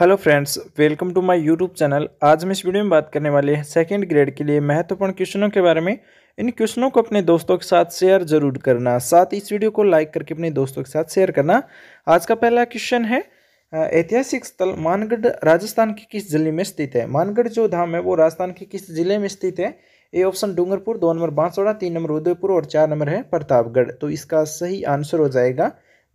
hello friends welcome to my YouTube channel आज हम इस वीडियो में बात करने वाले हैं सेकेंड ग्रेड के लिए महत्वपूर्ण क्वेश्चनों के बारे में इन क्वेश्चनों को अपने दोस्तों के साथ शेयर जरूर करना साथ इस वीडियो को लाइक करके अपने दोस्तों के साथ शेयर करना आज का पहला क्वेश्चन है ऐतिहासिक स्थल मानगढ़ राजस्थान के किस जिले में स्थित है मानगढ़ जो धाम है वो राजस्थान के किस जिले में स्थित है ए ऑप्शन डूंगरपुर दो नंबर बांसवाड़ा तीन नंबर उदयपुर और चार नंबर है प्रतापगढ़ तो इसका सही आंसर हो जाएगा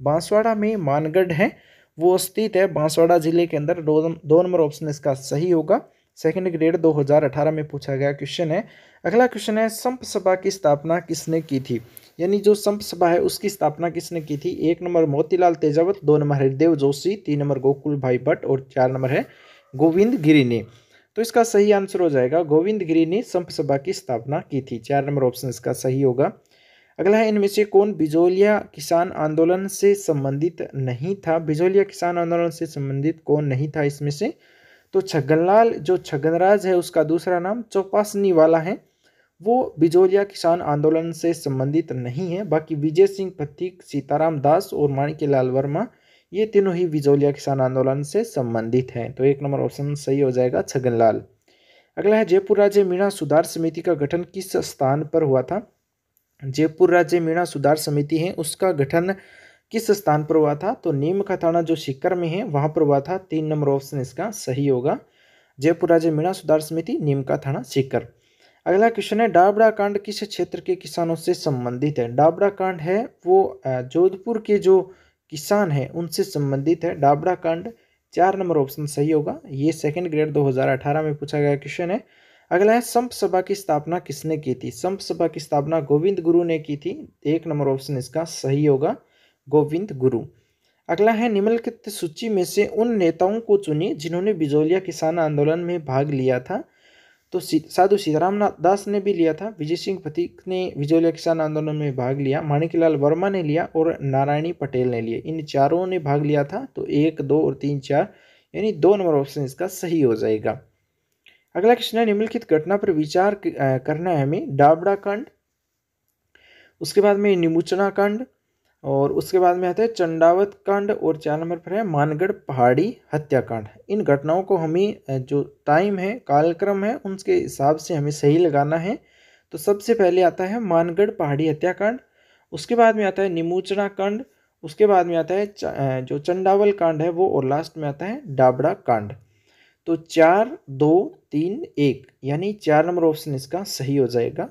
बांसवाड़ा में मानगढ़ है वो स्थित है बांसवाड़ा जिले के अंदर दो नंबर ऑप्शन इसका सही होगा सेकेंड ग्रेड 2018 में पूछा गया क्वेश्चन है अगला क्वेश्चन है संप सभा की स्थापना किसने की थी यानी जो संप सभा है उसकी स्थापना किसने की थी एक नंबर मोतीलाल तेजावत दो नंबर हरिदेव जोशी तीन नंबर गोकुल भाई भट्ट और चार नंबर है गोविंद गिरी ने तो इसका सही आंसर हो जाएगा गोविंद गिरी ने संप सभा की स्थापना की थी चार नंबर ऑप्शन इसका सही होगा अगला है इनमें से कौन बिजोलिया किसान आंदोलन से संबंधित नहीं था बिजोलिया किसान आंदोलन से संबंधित कौन नहीं था इसमें से तो छगनलाल जो छगनराज है उसका दूसरा नाम चौपासनी वाला है वो बिजोलिया किसान आंदोलन से संबंधित नहीं है बाकी विजय सिंह पथिक सीताराम दास और लाल वर्मा ये तीनों ही बिजोलिया किसान आंदोलन से संबंधित हैं तो एक नंबर ऑप्शन सही हो जाएगा छगनलाल अगला है जयपुर राज्य मीणा सुधार समिति का गठन किस स्थान पर हुआ था जयपुर राज्य मीणा सुधार समिति है उसका गठन किस स्थान पर हुआ था तो नीम का थाना जो सिक्कर में है वहाँ पर हुआ था तीन नंबर ऑप्शन इसका सही होगा जयपुर राज्य मीणा सुधार समिति नीम का थाना सिक्कर अगला क्वेश्चन है डाबड़ा कांड किस क्षेत्र के किसानों से संबंधित है डाबड़ा कांड है वो जोधपुर के जो किसान हैं उनसे संबंधित है डाबड़ा कांड चार नंबर ऑप्शन सही होगा ये सेकेंड ग्रेड दो में पूछा गया क्वेश्चन है अगला है संप सभा की स्थापना किसने की थी संप सभा की स्थापना गोविंद गुरु ने की थी एक नंबर ऑप्शन इसका सही होगा गोविंद गुरु अगला है निम्नलिखित सूची में से उन नेताओं को चुनिए जिन्होंने बिजोलिया किसान आंदोलन में भाग लिया था तो साधु सीताराम दास ने भी लिया था विजय सिंह फतीक ने बिजोलिया किसान आंदोलन में भाग लिया माणिकलाल वर्मा ने लिया और नारायणी पटेल ने लिया इन चारों ने भाग लिया था तो एक दो और तीन चार यानी दो नंबर ऑप्शन इसका सही हो जाएगा अगला क्वेश्चन है निम्नलिखित घटना पर विचार करना है हमें डाबड़ा कांड उसके बाद में निमुचना कांड और उसके बाद में आता है चंडावत कांड और चार नंबर पर है मानगढ़ पहाड़ी हत्याकांड इन घटनाओं को हमें जो टाइम है कालक्रम है उनके हिसाब से हमें सही लगाना है तो सबसे पहले आता है मानगढ़ पहाड़ी हत्याकांड उसके बाद में आता है निमोचना कांड उसके बाद में आता है जो चंडावल कांड है वो और लास्ट में आता है डाबड़ा कांड तो चार दो तीन एक यानी चार नंबर ऑप्शन इसका सही हो जाएगा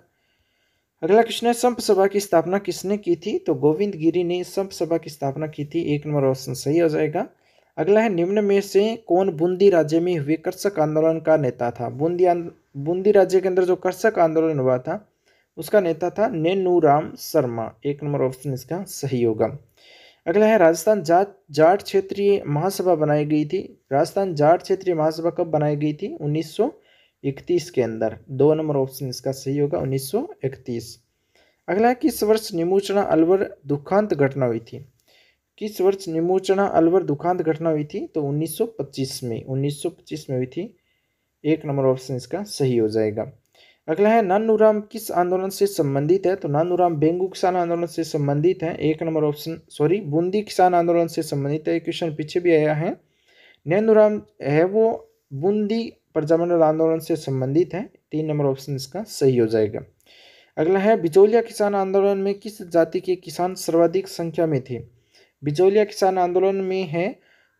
अगला क्वेश्चन है संप सभा की स्थापना किसने की थी तो गोविंद गिरी ने संप सभा की स्थापना की थी एक नंबर ऑप्शन सही हो जाएगा अगला है निम्न में से कौन बूंदी राज्य में हुए कर्षक आंदोलन का नेता था बूंदी बूंदी राज्य के अंदर जो कर्षक आंदोलन हुआ था उसका नेता था नेनू राम शर्मा एक नंबर ऑप्शन इसका सही होगा अगला है राजस्थान जाट जाट क्षेत्रीय महासभा बनाई गई थी राजस्थान जाट क्षेत्रीय महासभा कब बनाई गई थी 1931 के अंदर दो नंबर ऑप्शन इसका सही होगा 1931 अगला है किस वर्ष निमोचना अलवर दुखांत घटना हुई थी किस वर्ष निमोचना अलवर दुखांत घटना हुई थी तो 1925 में 1925 में हुई थी एक नंबर ऑप्शन इसका सही हो जाएगा अगला है नानूराम किस आंदोलन से संबंधित है तो नानूराम बेंगू किसान आंदोलन से संबंधित है एक नंबर ऑप्शन सॉरी बूंदी किसान आंदोलन से संबंधित है क्वेश्चन पीछे भी आया है नैनूराम है वो बूंदी प्रजामंडल आंदोलन से संबंधित है तीन नंबर ऑप्शन इसका सही हो जाएगा अगला है बिचौलिया किसान आंदोलन में किस जाति के किसान सर्वाधिक संख्या में थे बिचौलिया किसान आंदोलन में है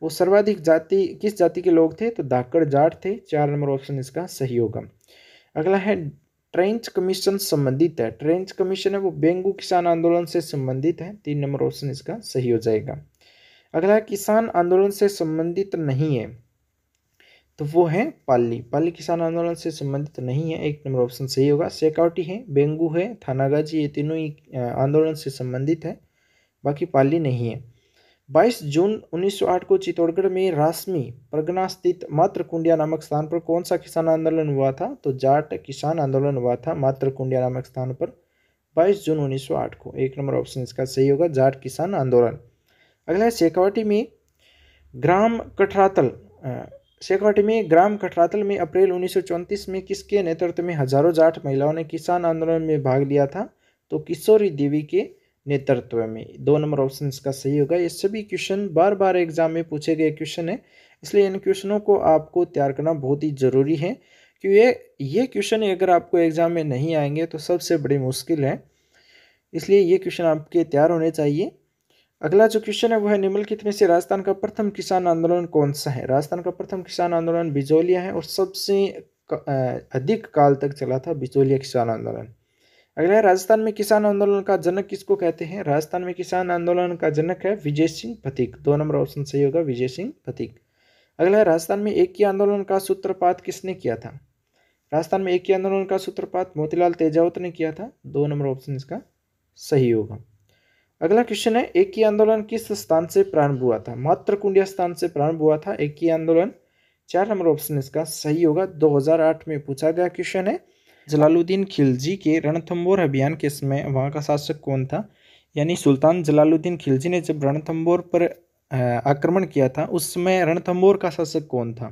वो सर्वाधिक जाति किस जाति के लोग थे तो धाकड़ जाट थे चार नंबर ऑप्शन इसका सही होगा अगला है ट्रेंच कमीशन संबंधित है ट्रेंच कमीशन है वो बेंगू किसान आंदोलन से संबंधित है तीन नंबर ऑप्शन इसका सही हो जाएगा अगला किसान आंदोलन से संबंधित नहीं है तो वो है पाली पाली किसान आंदोलन से संबंधित नहीं है एक नंबर ऑप्शन सही होगा सेकाउटी है बेंगू है थानागाजी ये तीनों ही आंदोलन से संबंधित है बाकी पाली नहीं है 22 जून 1908 को चित्तौड़गढ़ में राशमी प्रगना स्थित मातृकुंडिया नामक स्थान पर कौन सा किसान आंदोलन हुआ था तो जाट किसान आंदोलन हुआ था मातृकुंडिया नामक स्थान पर 22 जून 1908 को एक नंबर ऑप्शन इसका सही होगा जाट किसान आंदोलन अगला है शेखावटी में ग्राम कठरातल शेखावटी में ग्राम कठरातल में अप्रैल उन्नीस में किसके नेतृत्व में हजारों जाट महिलाओं ने किसान आंदोलन में भाग लिया था तो किशोरी देवी के नेतृत्व में दो नंबर ऑप्शन इसका सही होगा ये सभी क्वेश्चन बार बार एग्जाम में पूछे गए क्वेश्चन है इसलिए इन क्वेश्चनों को आपको तैयार करना बहुत ही ज़रूरी है क्योंकि ये ये क्वेश्चन अगर आपको एग्ज़ाम में नहीं आएंगे तो सबसे बड़ी मुश्किल है इसलिए ये क्वेश्चन आपके तैयार होने चाहिए अगला जो क्वेश्चन है वो है निम्नलिखित में से राजस्थान का प्रथम किसान आंदोलन कौन सा है राजस्थान का प्रथम किसान आंदोलन बिजोलिया है और सबसे अधिक काल तक चला था बिजोलिया किसान आंदोलन अगला है राजस्थान में किसान आंदोलन का जनक किसको कहते हैं राजस्थान में किसान आंदोलन का जनक है विजय सिंह फतीक दो नंबर ऑप्शन सही होगा विजय सिंह फतीक अगला है राजस्थान में एक ही आंदोलन का सूत्रपात किसने किया था राजस्थान में एक ही आंदोलन का सूत्रपात मोतीलाल तेजावत ने किया था दो नंबर ऑप्शन इसका सही होगा अगला क्वेश्चन है एक ही आंदोलन किस स्थान से प्रारंभ हुआ था मात्र कुंडिया स्थान से प्रारंभ हुआ था एक ही आंदोलन चार नंबर ऑप्शन इसका सही होगा 2008 में पूछा गया क्वेश्चन है जलालुद्दीन खिलजी के रणथंबोर अभियान के समय वहाँ का शासक कौन था यानी सुल्तान जलालुद्दीन खिलजी ने जब रणथंबोर पर आक्रमण किया था उस समय रणथंबोर का शासक कौन था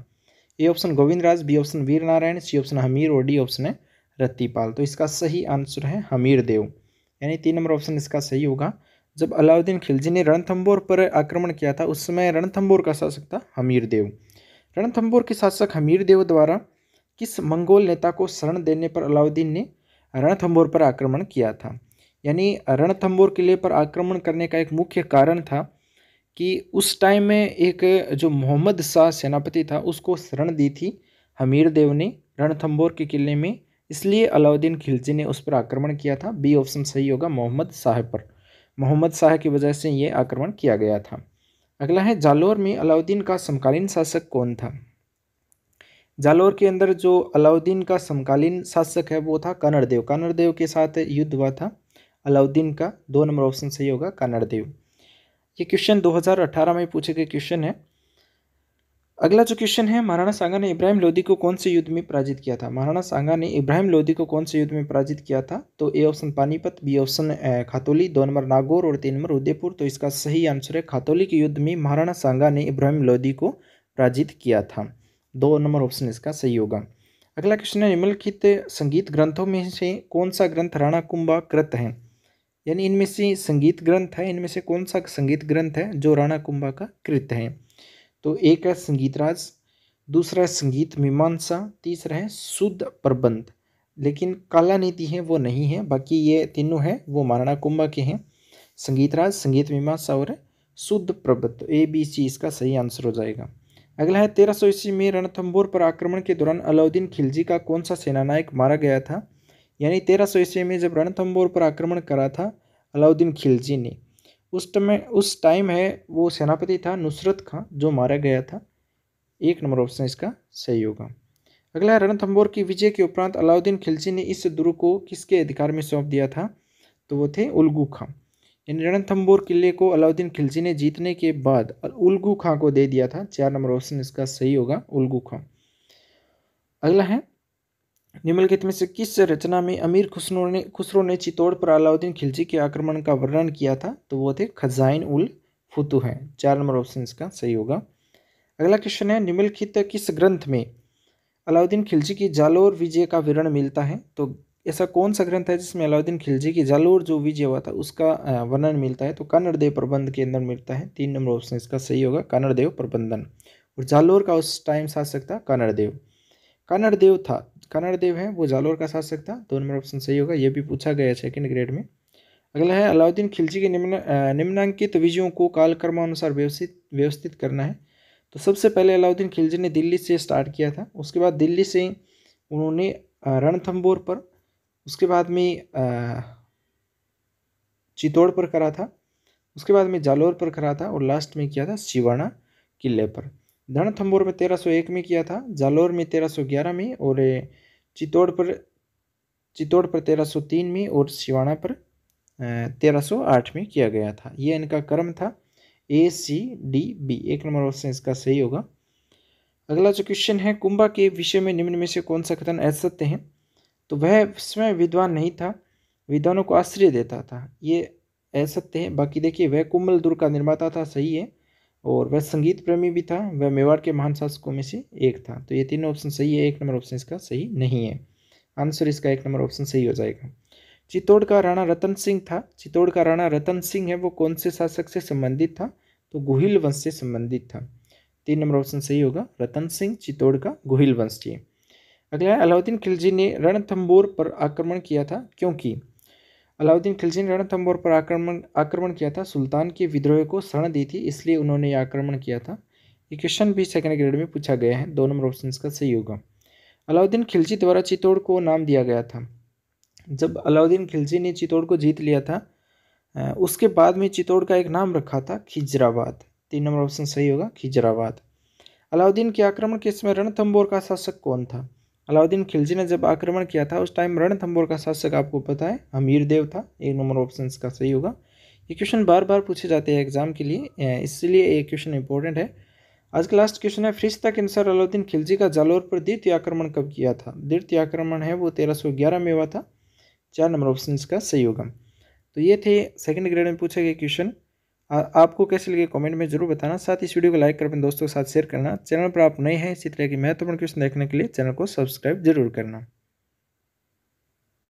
A option Govind Raj B option Veer Narayan C option Hammir और डी ऑप्शन है रत्तीपाल तो इसका सही आंसर है हमीर देव यानी तीन नंबर ऑप्शन इसका सही होगा जब अलाउद्दीन खिलजी ने रणथंबोर पर आक्रमण किया था उस समय रणथंबोर का शासक था हमीर देव रणथंबोर के शासक हमीर देव द्वारा किस मंगोल नेता को शरण देने पर अलाउद्दीन ने रणथंबोर पर आक्रमण किया था यानी रणथंबोर किले पर आक्रमण करने का एक मुख्य कारण था कि उस टाइम में एक जो मोहम्मद शाह सेनापति था उसको शरण दी थी हमीर देव ने रणथंबोर के किले में इसलिए अलाउद्दीन खिलजी ने उस पर आक्रमण किया था बी ऑप्शन सही होगा मोहम्मद शाह पर मोहम्मद शाह की वजह से ये आक्रमण किया गया था अगला है जालोर में अलाउद्दीन का समकालीन शासक कौन था जालौर के अंदर जो अलाउद्दीन का समकालीन शासक है वो था कानड़देव कानड़देव के साथ युद्ध हुआ था अलाउद्दीन का दो नंबर ऑप्शन सही होगा कानड़देव ये क्वेश्चन 2018 में पूछे गए क्वेश्चन है अगला जो क्वेश्चन है महाराणा सांगा ने इब्राहिम लोदी को कौन से युद्ध में पराजित किया था महाराणा सांगा ने इब्राहिम लोदी को कौन से युद्ध में पराजित किया था तो A option Panipat B option Khatoli दो नंबर नागौर और तीन नंबर उदयपुर तो इसका सही आंसर है खातोली के युद्ध में महाराणा सांगा ने इब्राहिम लोदी को पराजित किया था दो नंबर ऑप्शन इसका सही होगा अगला क्वेश्चन है निम्नलिखित संगीत ग्रंथों में से कौन सा ग्रंथ राणा कुंभा कृत है यानी इनमें से संगीत ग्रंथ है इनमें से कौन सा संगीत ग्रंथ है जो राणा कुंभा का कृत है तो एक है संगीतराज दूसरा है संगीत मीमांसा तीसरा है शुद्ध प्रबंध लेकिन काला नीति है वो नहीं है बाकी ये तीनों हैं वो महाराणा कुंभा के हैं संगीतराज संगीत मीमांसा और शुद्ध प्रबंध ए बी सी इसका सही आंसर हो जाएगा अगला है तेरह सौ ईस्वी में रणथंबोर पर आक्रमण के दौरान अलाउद्दीन खिलजी का कौन सा सेनानायक मारा गया था यानी तेरह सौ ईस्वी में जब रणथंबोर पर आक्रमण करा था अलाउद्दीन खिलजी ने उस टमे उस टाइम है वो सेनापति था नुसरत खां जो मारा गया था एक नंबर ऑप्शन इसका सही होगा अगला है रणथंबोर की विजय के उपरांत अलाउद्दीन खिलजी ने इस दुर्ग को किसके अधिकार में सौंप दिया था तो वो थे उलगू खां रणथम्बोर किले को अलाउद्दीन खिलजी ने जीतने के बाद उलगू खां को दे दिया था चार नंबर ऑप्शन इसका सही होगा उलगू खां अगला है निम्नलिखित में से किस रचना में अमीर खुसरो ने खुसरो ने चित्तौड़ पर अलाउद्दीन खिलजी के आक्रमण का वर्णन किया था तो वो थे खजाइन उल फुतु हैं चार नंबर ऑप्शन इसका सही होगा अगला क्वेश्चन है निम्नलिखित किस ग्रंथ में अलाउद्दीन खिलजी की जालोर विजय का विवरण मिलता है तो ऐसा कौन सा ग्रंथ है जिसमें अलाउद्दीन खिलजी की जालोर जो विजय हुआ था उसका वर्णन मिलता है तो कन्नड़देव प्रबंध के अंदर मिलता है तीन नंबर ऑप्शन इसका सही होगा कन्नड़देव प्रबंधन और जालोर का उस टाइम शासक था कन्नड़देव कन्नड़देव था कन्नड़देव है वो जालोर का शासक था दो नंबर ऑप्शन सही होगा ये भी पूछा गया सेकेंड ग्रेड में अगला है अलाउद्दीन खिलजी के निम्न निम्नांकित विजयों को कालक्रमानुसार व्यवस्थित व्यवस्थित करना है तो सबसे पहले अलाउद्दीन खिलजी ने दिल्ली से स्टार्ट किया था उसके बाद दिल्ली से उन्होंने रणथम्बोर पर उसके बाद में चित्तौड़ पर करा था उसके बाद में जालौर पर करा था और लास्ट में किया था शिवाना किले पर धनथम्बोर में 1301 में किया था जालौर में 1311 में और चित्तौड़ पर चित्तौड़ पर 1303 में और शिवाना पर 1308 में किया गया था ये इनका क्रम था ए सी डी बी एक नंबर ऑप्शन इसका सही होगा अगला जो क्वेश्चन है कुंभा के विषय में निम्न में से कौन सा कथन असत्य है तो वह स्वयं विद्वान नहीं था विद्वानों को आश्रय देता था ये असत्य है बाकी देखिए वह कुमल दुर्ग का निर्माता था सही है और वह संगीत प्रेमी भी था वह मेवाड़ के महान शासकों में से एक था तो ये तीनों ऑप्शन सही है एक नंबर ऑप्शन इसका सही नहीं है आंसर इसका एक नंबर ऑप्शन सही हो जाएगा चित्तौड़ का राणा रतन सिंह था चित्तौड़ का राणा रतन सिंह है वो कौन से शासक से संबंधित था तो गुहिल वंश से संबंधित था तीन नंबर ऑप्शन सही होगा रतन सिंह चित्तौड़ का गुहिल वंश जी अगला है अलाउद्दीन खिलजी ने रणथंबोर पर आक्रमण किया था क्योंकि अलाउद्दीन खिलजी ने रणथंबोर पर आक्रमण आक्रमण किया था सुल्तान के विद्रोह को शरण दी थी इसलिए उन्होंने यह आक्रमण किया था ये क्वेश्चन भी सेकेंड ग्रेड में पूछा गया है दो नंबर ऑप्शन का सही होगा अलाउद्दीन खिलजी द्वारा चित्तौड़ को नाम दिया गया था जब अलाउद्दीन खिलजी ने चित्तौड़ को जीत लिया था उसके बाद में चित्तौड़ का एक नाम रखा था खिजराबाद तीन नंबर ऑप्शन सही होगा खिजराबाद अलाउद्दीन के आक्रमण के समय रणथंबोर का शासक कौन था अलाउद्दीन खिलजी ने जब आक्रमण किया था उस टाइम रणथंबोर का शासक आपको पता है अमीर देव था एक नंबर ऑप्शन का सही होगा ये क्वेश्चन बार बार पूछे जाते हैं एग्जाम के लिए इसलिए ये क्वेश्चन इंपॉर्टेंट है आज का लास्ट क्वेश्चन है फ्रिश्ता के अनुसार अलाउद्दीन खिलजी का जालोर पर द्वितीय आक्रमण कब किया था द्वितीय आक्रमण है वो ग्यारह में हुआ था चार नंबर ऑप्शन का सही होगा तो ये थे सेकंड ग्रेड में पूछे गए क्वेश्चन आपको कैसे लगे कमेंट में जरूर बताना साथ इस वीडियो को लाइक कर अपने दोस्तों के साथ शेयर करना चैनल पर आप नए हैं इसी तरह की महत्वपूर्ण क्वेश्चन देखने के लिए चैनल को सब्सक्राइब जरूर करना